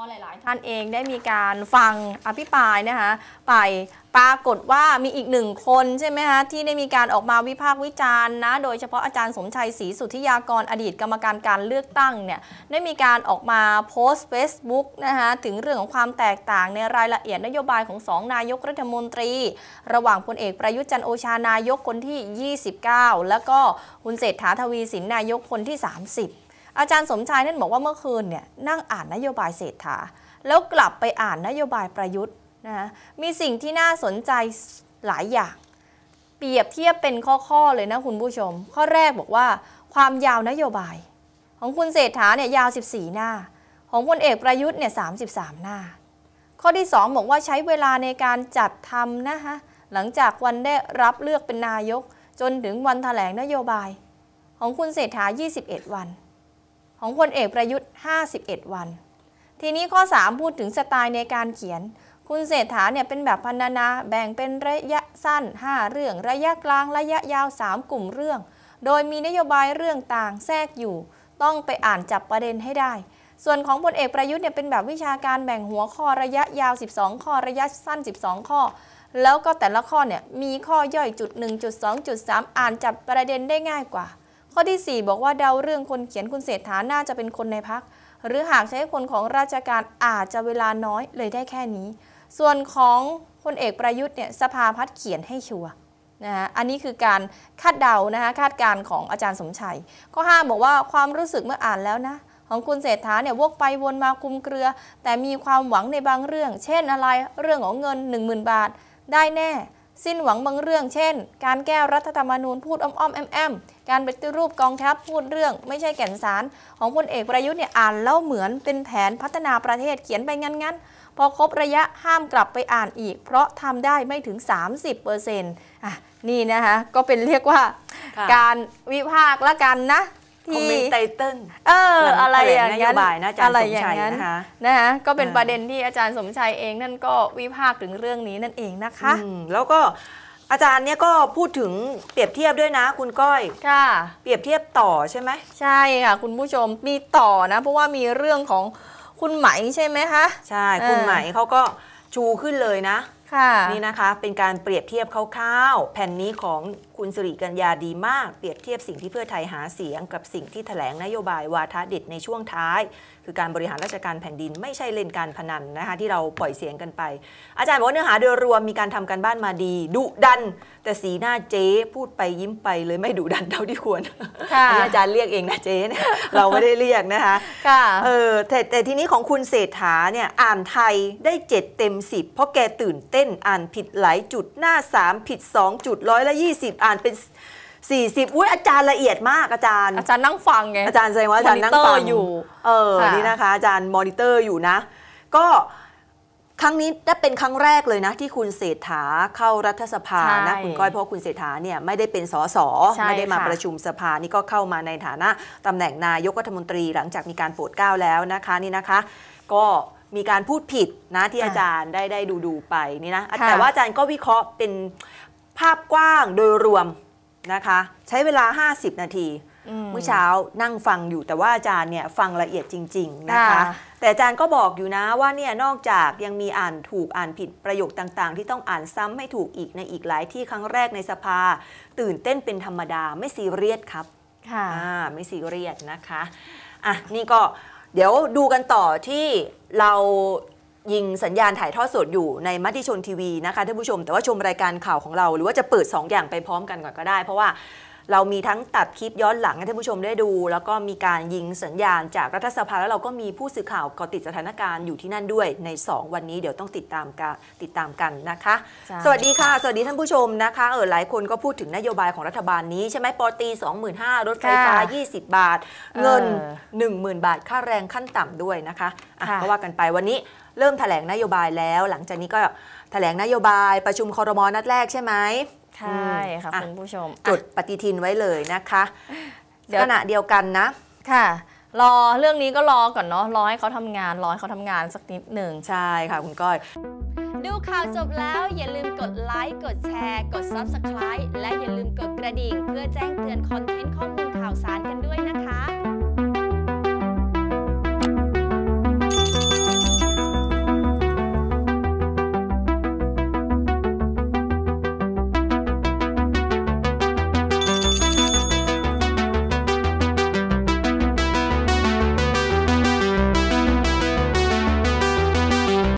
พอหลาย ๆ ท่านเองได้มีการฟังอภิปรายนะคะไปปรากฏว่ามีอีกหนึ่งคนใช่ไหมคะที่ได้มีการออกมาวิพากษ์วิจารณ์นะโดยเฉพาะอาจารย์สมชัยศรีสุทธิยากรอดีตกรรมการการเลือกตั้งเนี่ยได้มีการออกมาโพสต์เฟซบุ๊กนะคะถึงเรื่องของความแตกต่างในรายละเอียดนโยบายของ 2 นายกรัฐมนตรี ระหว่างพลเอกประยุทธ์จันโอชานายกคนที่ 29 แล้วก็คุณเศรษฐาทวีสินนายกคนที่ 30อาจารย์สมชายนั่นบอกว่าเมื่อคืนเนี่ยนั่งอ่านนโยบายเศรษฐา แล้วกลับไปอ่านนโยบายประยุทธ์นะมีสิ่งที่น่าสนใจหลายอย่าง เปรียบเทียบเป็นข้อๆ เลยนะคุณผู้ชม ข้อแรกบอกว่าความยาวนโยบาย ของคุณเศรษฐาเนี่ยยาว 14 หน้า ของพลเอกประยุทธ์เนี่ย33 หน้า ข้อที่ 2 บอกว่าใช้เวลาในการจัดทำนะฮะหลังจากวันได้รับเลือกเป็นนายกจนถึงวันถแถลงนโยบาย ของคุณเศรษฐา 21 วันของพลเอกประยุทธ์51 วัน ทีนี้ข้อ 3 พูดถึงสไตล์ในการเขียน คุณเศรษฐาเนี่ยเป็นแบบพันนา แบ่งเป็นระยะสั้น 5 เรื่อง ระยะกลางระยะยาว 3 กลุ่มเรื่อง โดยมีนโยบายเรื่องต่างแทรกอยู่ ต้องไปอ่านจับประเด็นให้ได้ ส่วนของพลเอกประยุทธ์เนี่ยเป็นแบบวิชาการแบ่งหัวข้อระยะยาว 12 ข้อระยะสั้น 12 ข้อ แล้วก็แต่ละข้อเนี่ยมีข้อย่อยจุด1จุด2จุด3อ่านจับประเด็นได้ง่ายกว่าข้อที่4บอกว่าเดาเรื่องคนเขียนคุณเศรษฐาน่าจะเป็นคนในพัก หรือหากใช้คนของราชการอาจจะเวลาน้อยเลยได้แค่นี้ ส่วนของพลเอกประยุทธ์เนี่ยสภาพัดเขียนให้ชัวร์นะฮะอันนี้คือการคาดเดานะคะคาดการของอาจารย์สมชัยข้อ5บอกว่าความรู้สึกเมื่ออ่านแล้วนะของคุณเศรษฐาเนี่ยวกไปวนมาคุมเครือ แต่มีความหวังในบางเรื่อง เช่นอะไรเรื่องของเงิน 10,000 บาทได้แน่สิ้นหวังบางเรื่องเช่น การแก้รัฐธรรมนูญพูดอ้อมๆแอมแอมการปฏิรูปกองทัพพูดเรื่องไม่ใช่แก่นสาร ของพลเอกประยุทธ์เนี่ยอ่านแล้วเหมือนเป็นแผนพัฒนาประเทศเขียนไปงั้น ๆ พอครบระยะห้ามกลับไปอ่านอีก เพราะทำได้ไม่ถึง 30%อร์เซนี่นะคะก็เป็นเรียกว่าการวิพากษ์ละกันนะทีคอมเมนต์ไตเติ้ลเอออะไรอย่างเี้นโยบายนะอาจารย์สมชัยนะคะนะคะก็เป็นประเด็นที่อาจารย์สมชัยเองนั่นก็วิพากษ์ถึงเรื่องนี้นั่นเองนะคะแล้วก็อาจารย์เนี่ยก็พูดถึงเปรียบเทียบด้วยนะคุณก้อย ค่ะเปรียบเทียบต่อใช่ไหมใช่ค่ะคุณผู้ชมมีต่อนะ เพราะว่ามีเรื่องของคุณไหมใช่ไหมคะ ใช่คุณไหมเขาก็ชูขึ้นเลยนะนี่นะคะ เป็นการเปรียบเทียบคร่าวๆแผ่นนี้ของคุณสุริกัญญาดีมาก เปรียบเทียบสิ่งที่เพื่อไทยหาเสียงกับสิ่งที่ถแถลงนโยบาย วาทะเด็ดในช่วงท้าย คือการบริหารราชการแผ่นดินไม่ใช่เล่นการพนันนะคะที่เราปล่อยเสียงกันไป อาจารย์บอกเนื้อหาโดยรวมมีการทำการบ้านมาดีดุดันแต่สีหน้าเจ๊พูดไปยิ้มไปเลยไม่ดุดันเท่าที่ควรอาจารย์เรียกเองนะเจ๊เนี่ยเราไม่ได้เรียกนะคะค่ะเออแต่แต่ทีนี้ของคุณเศรษฐาเนี่ยอ่านไทยได้เจ็ดเต็มสิบเพราะแกตื่นเต้น้นอ่านผิดหลายจุดหน้า 3 ผิด2จุดร้อยละ20อ่านเป็น 40อุ้ยอาจารย์ละเอียดมากอาจารย์อาจารย์นั่งฟังไงอาจารย์แสดงว่าอาจารย์นั่งฟังอยู่เออนี่นะคะอาจารย์มอนิเตอร์อยู่นะ ก็ครั้งนี้ได้เป็นครั้งแรกเลยนะ ที่คุณเศรษฐาเข้ารัฐสภานะคุณก้อยเพราะคุณเศรษฐาเนี่ยไม่ได้เป็นสสไม่ได้มาประชุมสภานี่ก็เข้ามาในฐานะตำแหน่งนายกรัฐมนตรีหลังจากมีการโปรดเกล้าแล้วนะคะนี่นะคะ ก็มีการพูดผิดนะที่อาจารย์ได้ได้ดูดูไปนี่นะแต่ว่าอาจารย์ก็วิเคราะห์เป็นภาพกว้างโดยรวมนะคะ ใช้เวลา50นาทีเมื่อเช้านั่งฟังอยู่แต่ว่าอาจารย์เนี่ย ฟังละเอียดจริง ๆ นะคะ แต่อาจารย์ก็บอกอยู่นะว่าเนี่ยนอกจากยังมีอ่านถูกอ่านผิดประโยคต่างๆ ที่ต้องอ่านซ้ำให้ถูกอีกในอีกหลายที่ครั้งแรกในสภา ตื่นเต้นเป็นธรรมดาไม่ซีเรียสครับ ค่ะไม่ซีเรียสนะคะอ่ะนี่ก็เดี๋ยวดูกันต่อที่เรายิงสัญญาณถ่ายทอดสดอยู่ในมัติชนทีวีนะคะ ท่านผู้ชมแต่ว่าชมรายการข่าวของเราหรือว่าจะเปิด 2 อย่างไปพร้อมกันก่อนก็ได้เพราะว่าเรามีทั้งตัดคลิปย้อนหลังให้ท่านผู้ชมได้ดู แล้วก็มีการยิงสัญญาณจากรัฐสภาแล้วเราก็มีผู้สื่อข่าวกอติดสถานการณ์อยู่ที่นั่นด้วยใน 2 วันนี้เดี๋ยวต้องติดตามกันติดตามกันนะคะ สวัสดีค่ะสวัสดีท่านผู้ชมนะคะเออหลายคนก็พูดถึงนโยบายของรัฐบาลนี้ใช่ไหมปอตี 25,000 รถไฟฟ้า 20 บาท เงิน 10,000 บาทค่าแรงขั้นต่ำด้วยนะคะะก็ว่ากันไปวันนี้เริ่มถแถลงนโยบายแล้ว หลังจากนี้ก็ถแถลงนโยบายประชุมคอรมอนัดแรกใช่ไหมใช่ค่ะ คุณผู้ชมจุดปฏิทินไว้เลยนะคะขณะเดียวกันนะ ค่ะ รอ เรื่องนี้ก็รอก่อนเนาะรอให้เขาทำงานรอให้เขาทำงานสักนิดหนึ่งใช่ค่ะคุณก้อย ดูข่าวจบแล้วอย่าลืมกดไลค์กดแชร์ กด Subscribe และอย่าลืมกดกระดิ่ง เพื่อแจ้งเตือนคอนเทนต์ข้อมูลข่าวสารกันด้วยนะคะ